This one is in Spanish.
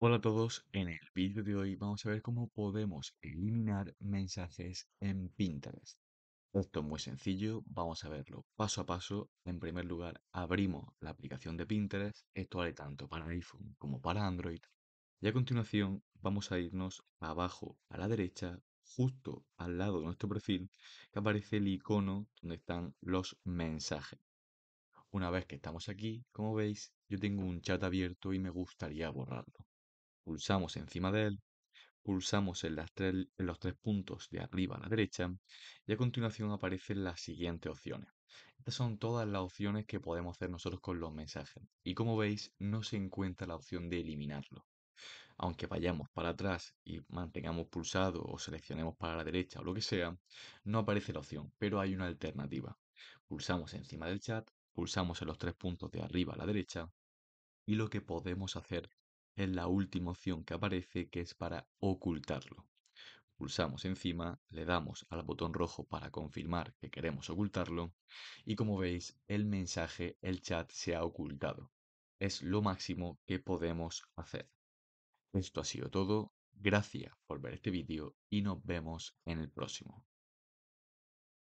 Hola a todos, en el vídeo de hoy vamos a ver cómo podemos eliminar mensajes en Pinterest. Esto es muy sencillo, vamos a verlo paso a paso. En primer lugar, abrimos la aplicación de Pinterest, esto vale tanto para iPhone como para Android. Y a continuación vamos a irnos abajo a la derecha, justo al lado de nuestro perfil, que aparece el icono donde están los mensajes. Una vez que estamos aquí, como veis, yo tengo un chat abierto y me gustaría borrarlo pulsamos encima de él, pulsamos en, los tres puntos de arriba a la derecha y a continuación aparecen las siguientes opciones. Estas son todas las opciones que podemos hacer nosotros con los mensajes y como veis no se encuentra la opción de eliminarlo. Aunque vayamos para atrás y mantengamos pulsado o seleccionemos para la derecha o lo que sea, no aparece la opción, pero hay una alternativa. Pulsamos encima del chat, pulsamos en los tres puntos de arriba a la derecha y lo que podemos hacer es la última opción que aparece que es para ocultarlo. Pulsamos encima, le damos al botón rojo para confirmar que queremos ocultarlo y como veis el mensaje, el chat se ha ocultado. Es lo máximo que podemos hacer. Esto ha sido todo, gracias por ver este vídeo y nos vemos en el próximo.